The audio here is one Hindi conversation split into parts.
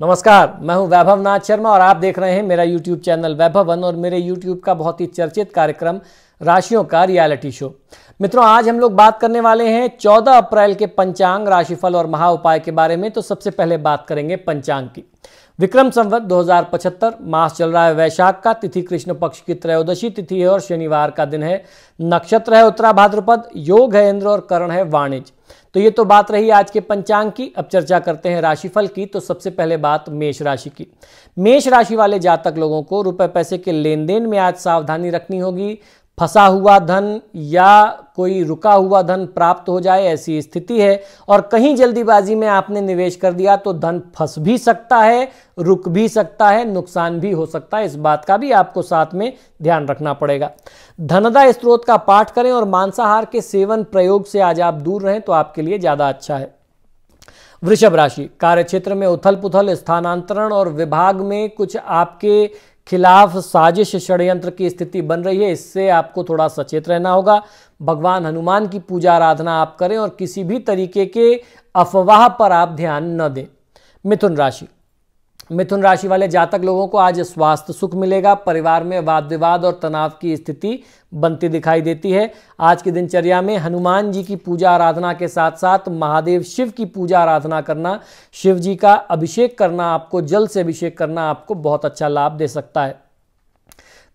नमस्कार मैं हूं वैभव नाथ शर्मा और आप देख रहे हैं मेरा यूट्यूब चैनल वैभव वन और मेरे यूट्यूब का बहुत ही चर्चित कार्यक्रम राशियों का रियलिटी शो मित्रों आज हम लोग बात करने वाले हैं 14 अप्रैल के पंचांग राशिफल और महा उपाय के बारे में तो सबसे पहले बात करेंगे पंचांग की विक्रम संवत 2075 मास चल रहा है वैशाख का तिथि कृष्ण पक्ष की त्रयोदशी तिथि है और शनिवार का दिन है नक्षत्र है उत्तरा भाद्रपद योग है इंद्र और करण है वाणिज्य तो ये तो बात रही आज के पंचांग की अब चर्चा करते हैं राशिफल की तो सबसे पहले बात मेष राशि की मेष राशि वाले जातक लोगों को रुपए पैसे के लेन देन में आज सावधानी रखनी होगी फंसा हुआ धन या कोई रुका हुआ धन प्राप्त हो जाए ऐसी स्थिति है और कहीं जल्दीबाजी में आपने निवेश कर दिया तो धन फंस भी सकता है रुक भी सकता है नुकसान भी हो सकता है इस बात का भी आपको साथ में ध्यान रखना पड़ेगा धनदा स्त्रोत का पाठ करें और मांसाहार के सेवन प्रयोग से आज आप दूर रहें तो आपके लिए ज़्यादा अच्छा है वृषभ राशि कार्य क्षेत्र में उथल पुथल स्थानांतरण और विभाग में कुछ आपके खिलाफ साजिश षड्यंत्र की स्थिति बन रही है इससे आपको थोड़ा सचेत रहना होगा भगवान हनुमान की पूजा आराधना आप करें और किसी भी तरीके के अफवाह पर आप ध्यान न दें मिथुन राशि मिथुन राशि वाले जातक लोगों को आज स्वास्थ्य सुख मिलेगा परिवार में वाद विवाद और तनाव की स्थिति बनती दिखाई देती है आज की दिनचर्या में हनुमान जी की पूजा आराधना के साथ साथ महादेव शिव की पूजा आराधना करना शिव जी का अभिषेक करना आपको जल से अभिषेक करना आपको बहुत अच्छा लाभ दे सकता है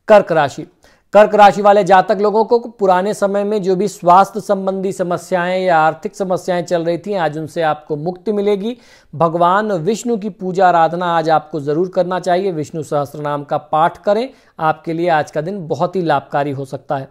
कर्क राशि कर्क राशि वाले जातक लोगों को पुराने समय में जो भी स्वास्थ्य संबंधी समस्याएं या आर्थिक समस्याएं चल रही थी आज उनसे आपको मुक्ति मिलेगी भगवान विष्णु की पूजा आराधना आज आपको ज़रूर करना चाहिए विष्णु सहस्त्र नाम का पाठ करें आपके लिए आज का दिन बहुत ही लाभकारी हो सकता है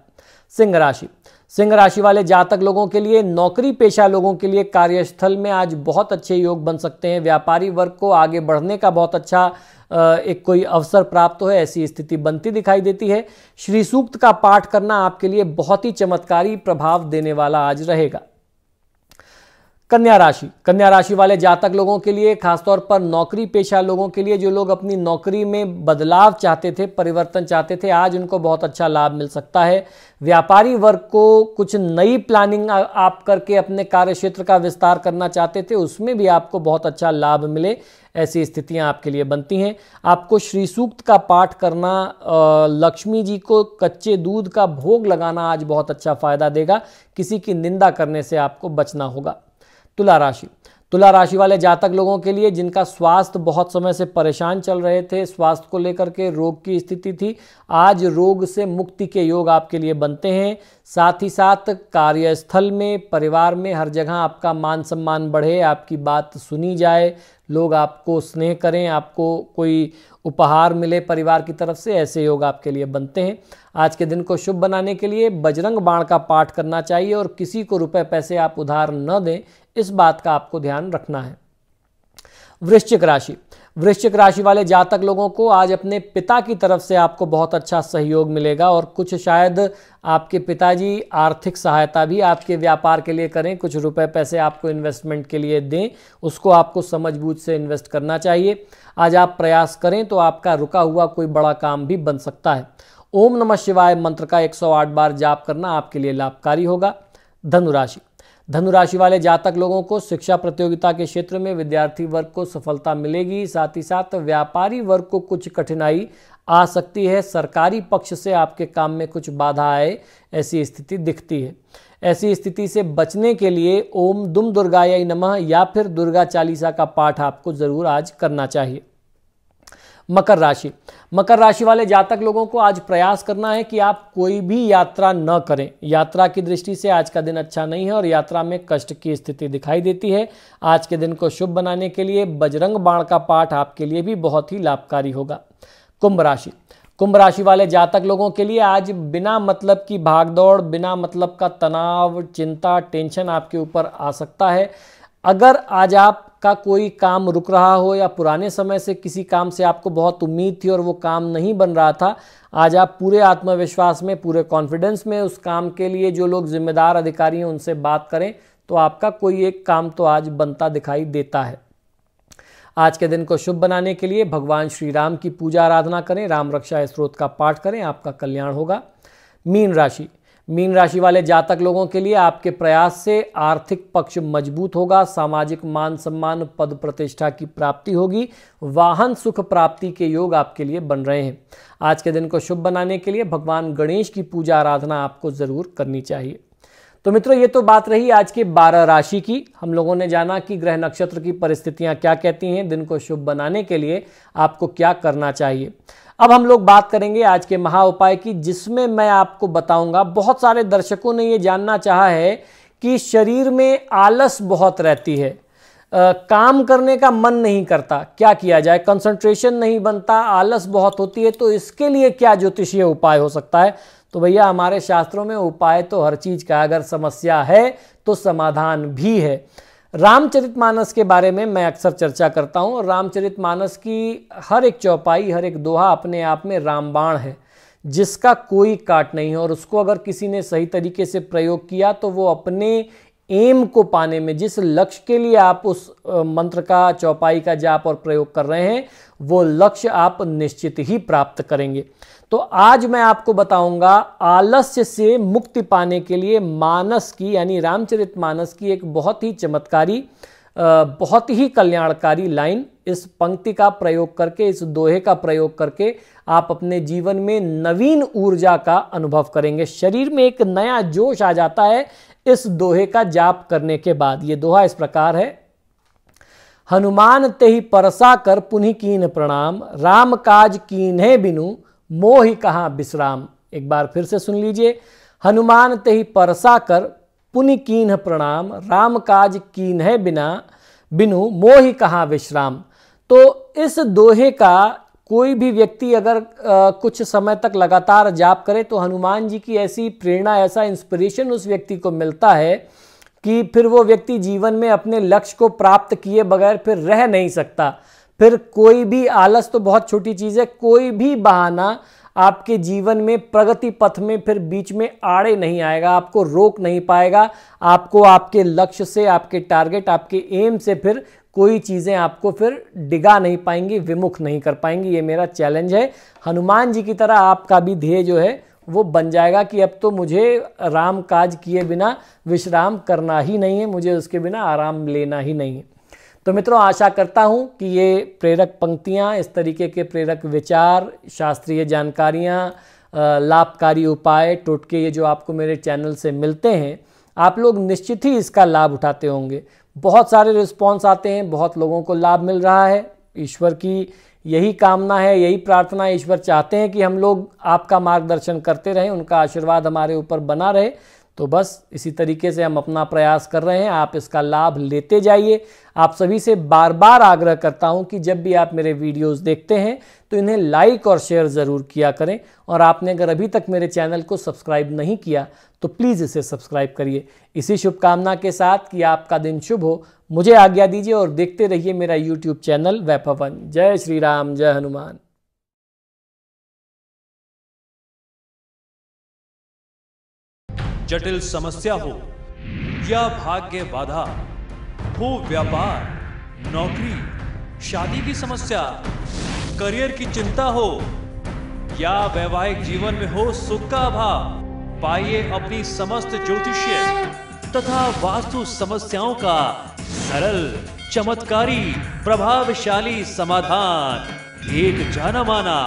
सिंह राशि सिंह राशि वाले जातक लोगों के लिए नौकरी पेशा लोगों के लिए कार्यस्थल में आज बहुत अच्छे योग बन सकते हैं व्यापारी वर्ग को आगे बढ़ने का बहुत अच्छा एक कोई अवसर प्राप्त हो ऐसी स्थिति बनती दिखाई देती है श्री सूक्त का पाठ करना आपके लिए बहुत ही चमत्कारी प्रभाव देने वाला आज रहेगा कन्या राशि कन्या राशि वाले जातक लोगों के लिए खासतौर पर नौकरी पेशा लोगों के लिए जो लोग अपनी नौकरी में बदलाव चाहते थे परिवर्तन चाहते थे आज उनको बहुत अच्छा लाभ मिल सकता है व्यापारी वर्ग को कुछ नई प्लानिंग आप करके अपने कार्य क्षेत्र का विस्तार करना चाहते थे उसमें भी आपको बहुत अच्छा लाभ मिले ऐसी स्थितियाँ आपके लिए बनती हैं आपको श्री सूक्त का पाठ करना लक्ष्मी जी को कच्चे दूध का भोग लगाना आज बहुत अच्छा फायदा देगा किसी की निंदा करने से आपको बचना होगा तुला राशि तुला राशि वाले जातक लोगों के लिए जिनका स्वास्थ्य बहुत समय से परेशान चल रहे थे स्वास्थ्य को लेकर के रोग की स्थिति थी आज रोग से मुक्ति के योग आपके लिए बनते हैं साथ ही साथ कार्यस्थल में परिवार में हर जगह आपका मान सम्मान बढ़े आपकी बात सुनी जाए लोग आपको स्नेह करें आपको कोई उपहार मिले परिवार की तरफ से ऐसे योग आपके लिए बनते हैं आज के दिन को शुभ बनाने के लिए बजरंग बाण का पाठ करना चाहिए और किसी को रुपए पैसे आप उधार न दें इस बात का आपको ध्यान रखना है वृश्चिक राशि वृश्चिक राशि वाले जातक लोगों को आज अपने पिता की तरफ से आपको बहुत अच्छा सहयोग मिलेगा और कुछ शायद आपके पिताजी आर्थिक सहायता भी आपके व्यापार के लिए करें कुछ रुपए पैसे आपको इन्वेस्टमेंट के लिए दें उसको आपको समझबूझ से इन्वेस्ट करना चाहिए आज आप प्रयास करें तो आपका रुका हुआ कोई बड़ा काम भी बन सकता है ओम नमः शिवाय मंत्र का 108 बार जाप करना आपके लिए लाभकारी होगा धनुराशि धनुराशि वाले जातक लोगों को शिक्षा प्रतियोगिता के क्षेत्र में विद्यार्थी वर्ग को सफलता मिलेगी साथ ही साथ व्यापारी वर्ग को कुछ कठिनाई आ सकती है सरकारी पक्ष से आपके काम में कुछ बाधा आए ऐसी स्थिति दिखती है ऐसी स्थिति से बचने के लिए ओम दुम दुर्गाय नमः या फिर दुर्गा चालीसा का पाठ आपको ज़रूर आज करना चाहिए मकर राशि मकर राशि वाले जातक लोगों को आज प्रयास करना है कि आप कोई भी यात्रा न करें यात्रा की दृष्टि से आज का दिन अच्छा नहीं है और यात्रा में कष्ट की स्थिति दिखाई देती है आज के दिन को शुभ बनाने के लिए बजरंग बाण का पाठ आपके लिए भी बहुत ही लाभकारी होगा कुंभ राशि कुंभ राशि वाले जातक लोगों के लिए आज बिना मतलब की भागदौड़ बिना मतलब का तनाव चिंता टेंशन आपके ऊपर आ सकता है अगर आज आप का कोई काम रुक रहा हो या पुराने समय से किसी काम से आपको बहुत उम्मीद थी और वो काम नहीं बन रहा था आज आप पूरे आत्मविश्वास में पूरे कॉन्फिडेंस में उस काम के लिए जो लोग जिम्मेदार अधिकारी हैं उनसे बात करें तो आपका कोई एक काम तो आज बनता दिखाई देता है आज के दिन को शुभ बनाने के लिए भगवान श्री राम की पूजा आराधना करें राम रक्षा स्त्रोत का पाठ करें आपका कल्याण होगा मीन राशि मीन राशि वाले जातक लोगों के लिए आपके प्रयास से आर्थिक पक्ष मजबूत होगा सामाजिक मान सम्मान पद प्रतिष्ठा की प्राप्ति होगी वाहन सुख प्राप्ति के योग आपके लिए बन रहे हैं आज के दिन को शुभ बनाने के लिए भगवान गणेश की पूजा आराधना आपको जरूर करनी चाहिए तो मित्रों ये तो बात रही आज की बारह राशि की हम लोगों ने जाना कि ग्रह नक्षत्र की परिस्थितियां क्या कहती हैं दिन को शुभ बनाने के लिए आपको क्या करना चाहिए अब हम लोग बात करेंगे आज के महा उपाय की जिसमें मैं आपको बताऊंगा बहुत सारे दर्शकों ने ये जानना चाहा है कि शरीर में आलस बहुत रहती है आ, काम करने का मन नहीं करता क्या किया जाए कंसंट्रेशन नहीं बनता आलस बहुत होती है तो इसके लिए क्या ज्योतिषीय उपाय हो सकता है तो भैया हमारे शास्त्रों में उपाय तो हर चीज़ का अगर समस्या है तो समाधान भी है रामचरितमानस के बारे में मैं अक्सर चर्चा करता हूँ रामचरितमानस की हर एक चौपाई हर एक दोहा अपने आप में रामबाण है जिसका कोई काट नहीं है और उसको अगर किसी ने सही तरीके से प्रयोग किया तो वो अपने एम को पाने में जिस लक्ष्य के लिए आप उस मंत्र का चौपाई का जाप और प्रयोग कर रहे हैं वो लक्ष्य आप निश्चित ही प्राप्त करेंगे तो आज मैं आपको बताऊंगा आलस्य से मुक्ति पाने के लिए मानस की यानी रामचरित मानस की एक बहुत ही चमत्कारी बहुत ही कल्याणकारी लाइन इस पंक्ति का प्रयोग करके इस दोहे का प्रयोग करके आप अपने जीवन में नवीन ऊर्जा का अनुभव करेंगे शरीर में एक नया जोश आ जाता है इस दोहे का जाप करने के बाद ये दोहा इस प्रकार है हनुमान ते ही परसा कर पुनि कीन प्रणाम राम काज कीन्हे बिनु ही कहा विश्राम एक बार फिर से सुन लीजिए हनुमान ते ही परसा कर पुनि कीन्ह प्रणाम राम काज कीन्ह बिना बिनु ही कहा विश्राम तो इस दोहे का कोई भी व्यक्ति अगर आ, कुछ समय तक लगातार जाप करे तो हनुमान जी की ऐसी प्रेरणा ऐसा इंस्पिरेशन उस व्यक्ति को मिलता है कि फिर वो व्यक्ति जीवन में अपने लक्ष्य को प्राप्त किए बगैर फिर रह नहीं सकता फिर कोई भी आलस तो बहुत छोटी चीज़ है कोई भी बहाना आपके जीवन में प्रगति पथ में फिर बीच में आड़े नहीं आएगा आपको रोक नहीं पाएगा आपको आपके लक्ष्य से आपके टारगेट आपके एम से फिर कोई चीज़ें आपको फिर डिगा नहीं पाएंगी विमुख नहीं कर पाएंगी ये मेरा चैलेंज है हनुमान जी की तरह आपका भी ध्येय जो है वो बन जाएगा कि अब तो मुझे राम काज किए बिना विश्राम करना ही नहीं है मुझे उसके बिना आराम लेना ही नहीं है तो मित्रों आशा करता हूँ कि ये प्रेरक पंक्तियाँ इस तरीके के प्रेरक विचार शास्त्रीय जानकारियाँ लाभकारी उपाय टोटके ये जो आपको मेरे चैनल से मिलते हैं आप लोग निश्चित ही इसका लाभ उठाते होंगे बहुत सारे रिस्पॉन्स आते हैं बहुत लोगों को लाभ मिल रहा है ईश्वर की यही कामना है यही प्रार्थना ईश्वर चाहते हैं कि हम लोग आपका मार्गदर्शन करते रहें उनका आशीर्वाद हमारे ऊपर बना रहे तो बस इसी तरीके से हम अपना प्रयास कर रहे हैं आप इसका लाभ लेते जाइए आप सभी से बार बार आग्रह करता हूं कि जब भी आप मेरे वीडियोस देखते हैं तो इन्हें लाइक और शेयर ज़रूर किया करें और आपने अगर अभी तक मेरे चैनल को सब्सक्राइब नहीं किया तो प्लीज़ इसे सब्सक्राइब करिए इसी शुभकामना के साथ कि आपका दिन शुभ हो मुझे आज्ञा दीजिए और देखते रहिए मेरा यूट्यूब चैनल वैभवन जय श्री राम जय हनुमान जटिल समस्या हो या भाग्य बाधा हो व्यापार नौकरी शादी की समस्या करियर की चिंता हो या वैवाहिक जीवन में हो सुख का अभाव पाइए अपनी समस्त ज्योतिषीय तथा वास्तु समस्याओं का सरल चमत्कारी प्रभावशाली समाधान एक जाना माना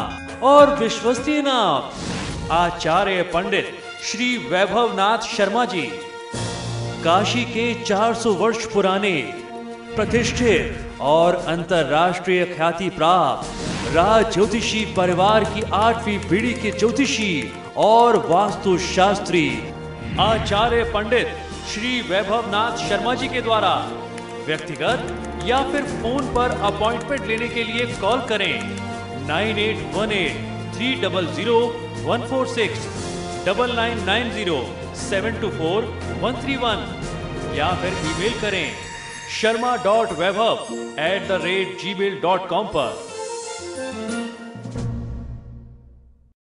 और विश्वसनीय नाम आचार्य पंडित श्री वैभवनाथ शर्मा जी काशी के 400 वर्ष पुराने प्रतिष्ठित और अंतर्राष्ट्रीय ख्याति प्राप्त राज ज्योतिषी परिवार की आठवीं पीढ़ी के ज्योतिषी और वास्तुशास्त्री आचार्य पंडित श्री वैभवनाथ शर्मा जी के द्वारा व्यक्तिगत या फिर फोन पर अपॉइंटमेंट लेने के लिए कॉल करें nine eight one eight three double zero one four six double nine nine zero seven two four one three one या फिर ईमेल करें Sharma dot Vaibhav at the rate gmail dot com पर